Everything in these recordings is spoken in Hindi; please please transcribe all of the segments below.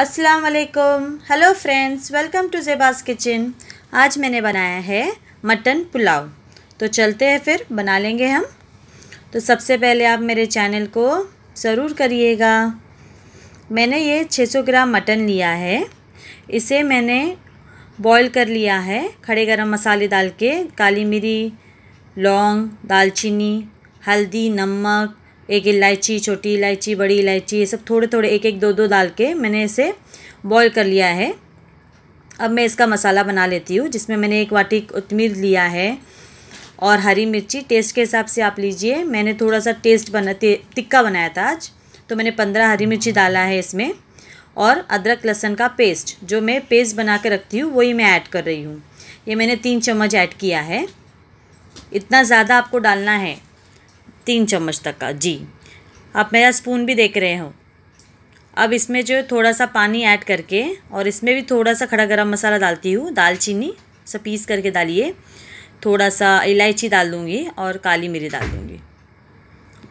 अस्सलाम वालेकुम हेलो फ्रेंड्स वेलकम टू जेबाज किचन आज मैंने बनाया है मटन पुलाव तो चलते हैं फिर बना लेंगे हम तो सबसे पहले आप मेरे चैनल को ज़रूर करिएगा मैंने ये 600 ग्राम मटन लिया है इसे मैंने बॉईल कर लिया है खड़े गरम मसाले डाल के काली मिरी लौंग दालचीनी हल्दी नमक एक इलायची छोटी इलायची बड़ी इलायची ये सब थोड़े थोड़े एक एक दो दो डाल के मैंने इसे बॉईल कर लिया है अब मैं इसका मसाला बना लेती हूँ जिसमें मैंने एक वाटी कोतमीर लिया है और हरी मिर्ची टेस्ट के हिसाब से आप लीजिए मैंने थोड़ा सा टेस्ट बना तिक्का बनाया था आज तो मैंने पंद्रह हरी मिर्ची डाला है इसमें और अदरक लहसन का पेस्ट जो मैं पेस्ट बना कर रखती हूँ वही मैं ऐड कर रही हूँ ये मैंने तीन चम्मच ऐड किया है इतना ज़्यादा आपको डालना है तीन चम्मच तक का जी आप मेरा स्पून भी देख रहे हो अब इसमें जो थोड़ा सा पानी ऐड करके और इसमें भी थोड़ा सा खड़ा गरम मसाला डालती हूँ दालचीनी सब पीस करके डालिए थोड़ा सा इलायची डाल दूँगी और काली मिरी डाल दूँगी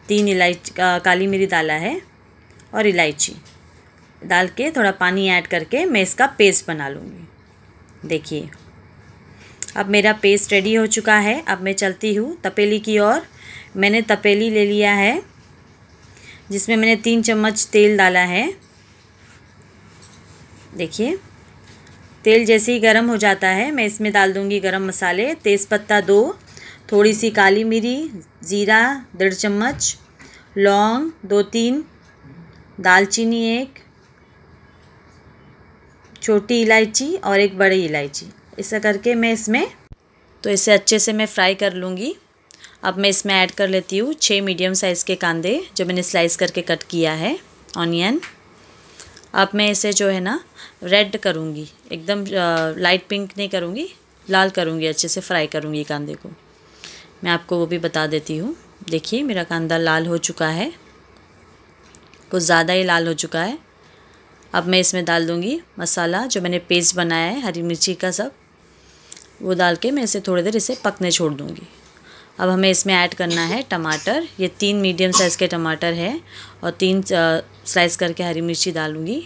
तीन इलायची काली मिरी डाला है और इलायची डाल के थोड़ा पानी ऐड करके मैं इसका पेस्ट बना लूँगी देखिए अब मेरा पेस्ट रेडी हो चुका है अब मैं चलती हूँ तपेली की ओर मैंने तपेली ले लिया है जिसमें मैंने तीन चम्मच तेल डाला है देखिए तेल जैसे ही गर्म हो जाता है मैं इसमें डाल दूंगी गरम मसाले तेज़पत्ता दो थोड़ी सी काली मिरी ज़ीरा डेढ़ चम्मच लौंग दो तीन दालचीनी एक छोटी इलायची और एक बड़ी इलायची ऐसा करके मैं इसमें तो इसे अच्छे से मैं फ्राई कर लूँगी अब मैं इसमें ऐड कर लेती हूँ छः मीडियम साइज़ के कांदे जो मैंने स्लाइस करके कट किया है ऑनियन अब मैं इसे जो है ना रेड करूँगी एकदम लाइट पिंक नहीं करूँगी लाल करूँगी अच्छे से फ्राई करूँगी कांदे को मैं आपको वो भी बता देती हूँ देखिए मेरा कांदा लाल हो चुका है कुछ ज़्यादा ही लाल हो चुका है अब मैं इसमें डाल दूँगी मसाला जो मैंने पेस्ट बनाया है हरी मिर्ची का सब वो डाल के मैं इसे थोड़ी देर इसे पकने छोड़ दूँगी अब हमें इसमें ऐड करना है टमाटर ये तीन मीडियम साइज़ के टमाटर है और तीन स्लाइस करके हरी मिर्ची डालूँगी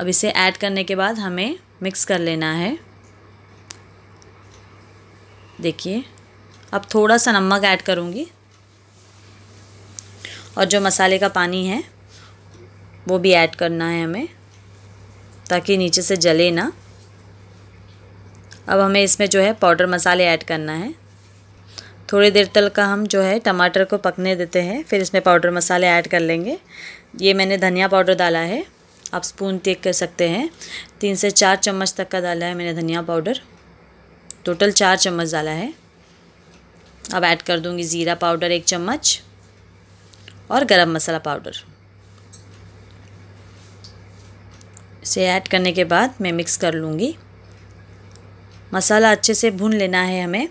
अब इसे ऐड करने के बाद हमें मिक्स कर लेना है देखिए अब थोड़ा सा नमक ऐड करूँगी और जो मसाले का पानी है वो भी ऐड करना है हमें ताकि नीचे से जले ना अब हमें इसमें जो है पाउडर मसाले ऐड करना है थोड़ी देर तक का हम जो है टमाटर को पकने देते हैं फिर इसमें पाउडर मसाले ऐड कर लेंगे ये मैंने धनिया पाउडर डाला है आप स्पून तेक कर सकते हैं तीन से चार चम्मच तक का डाला है मैंने धनिया पाउडर टोटल चार चम्मच डाला है अब ऐड कर दूंगी ज़ीरा पाउडर एक चम्मच और गरम मसाला पाउडर इसे ऐड करने के बाद मैं मिक्स कर लूँगी मसाला अच्छे से भून लेना है हमें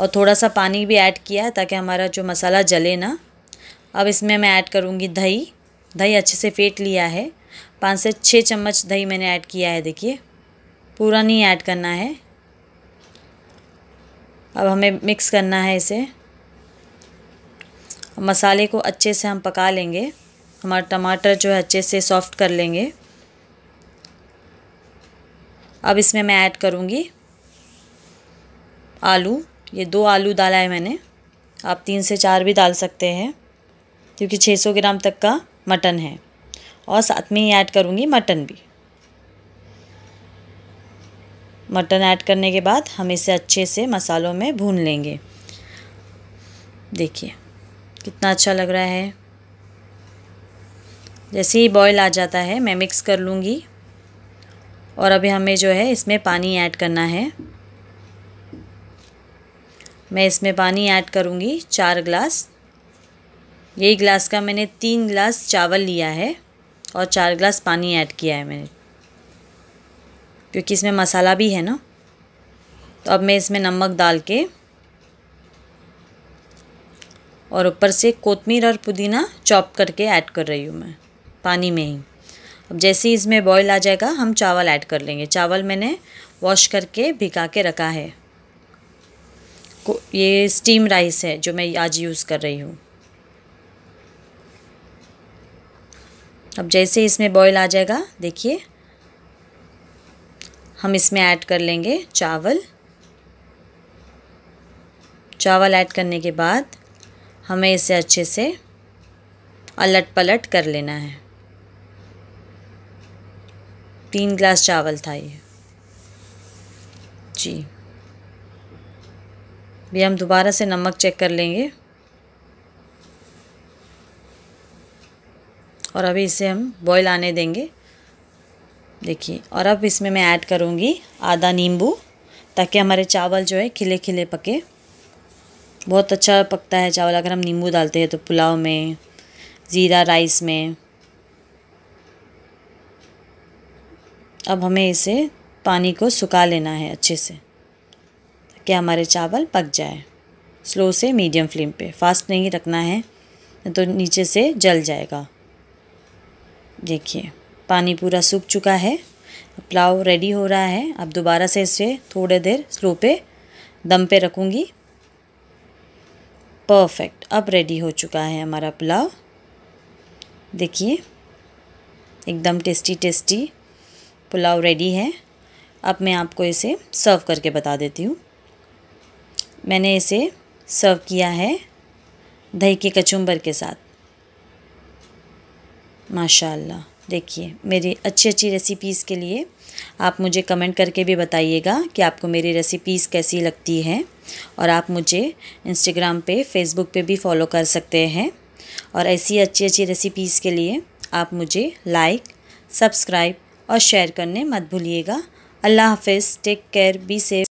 और थोड़ा सा पानी भी ऐड किया है ताकि हमारा जो मसाला जले ना अब इसमें मैं ऐड करूँगी दही दही अच्छे से फेंट लिया है पाँच से छः चम्मच दही मैंने ऐड किया है देखिए पूरा नहीं ऐड करना है अब हमें मिक्स करना है इसे मसाले को अच्छे से हम पका लेंगे हमारा टमाटर जो है अच्छे से सॉफ्ट कर लेंगे अब इसमें मैं ऐड करूँगी आलू ये दो आलू डाला है मैंने आप तीन से चार भी डाल सकते हैं क्योंकि 600 ग्राम तक का मटन है और साथ में ही ऐड करूँगी मटन भी मटन ऐड करने के बाद हम इसे अच्छे से मसालों में भून लेंगे देखिए कितना अच्छा लग रहा है जैसे ही बॉयल आ जाता है मैं मिक्स कर लूँगी और अभी हमें जो है इसमें पानी ऐड करना है मैं इसमें पानी ऐड करूँगी चार ग्लास यही ग्लास का मैंने तीन ग्लास चावल लिया है और चार ग्लास पानी ऐड किया है मैंने क्योंकि इसमें मसाला भी है ना तो अब मैं इसमें नमक डाल के और ऊपर से कोतमीर और पुदीना चॉप करके ऐड कर रही हूँ मैं पानी में ही अब जैसे ही इसमें बॉईल आ जाएगा हम चावल ऐड कर लेंगे चावल मैंने वॉश करके भिगा के रखा है ये स्टीम राइस है जो मैं आज यूज़ कर रही हूँ अब जैसे इसमें बॉईल आ जाएगा देखिए हम इसमें ऐड कर लेंगे चावल चावल ऐड करने के बाद हमें इसे अच्छे से अलट पलट कर लेना है तीन ग्लास चावल था ये जी भी हम दोबारा से नमक चेक कर लेंगे और अभी इसे हम बॉईल आने देंगे देखिए और अब इसमें मैं ऐड करूँगी आधा नींबू ताकि हमारे चावल जो है खिले खिले पके बहुत अच्छा पकता है चावल अगर हम नींबू डालते हैं तो पुलाव में ज़ीरा राइस में अब हमें इसे पानी को सुखा लेना है अच्छे से ताकि हमारे चावल पक जाए स्लो से मीडियम फ्लेम पे फास्ट नहीं रखना है तो नीचे से जल जाएगा देखिए पानी पूरा सूख चुका है पुलाव रेडी हो रहा है अब दोबारा से इसे थोड़े देर स्लो पे दम पे रखूँगी परफेक्ट अब रेडी हो चुका है हमारा पुलाव देखिए एकदम टेस्टी टेस्टी पुलाव रेडी है अब मैं आपको इसे सर्व करके बता देती हूँ मैंने इसे सर्व किया है दही के कचुम्बर के साथ माशाल्लाह देखिए मेरी अच्छी अच्छी रेसिपीज़ के लिए आप मुझे कमेंट करके भी बताइएगा कि आपको मेरी रेसिपीज़ कैसी लगती हैं और आप मुझे इंस्टाग्राम पे फेसबुक पे भी फॉलो कर सकते हैं और ऐसी अच्छी अच्छी रेसिपीज़ के लिए आप मुझे लाइक सब्सक्राइब और शेयर करने मत भूलिएगा अल्लाह हाफिज़ टेक केयर बी सेफ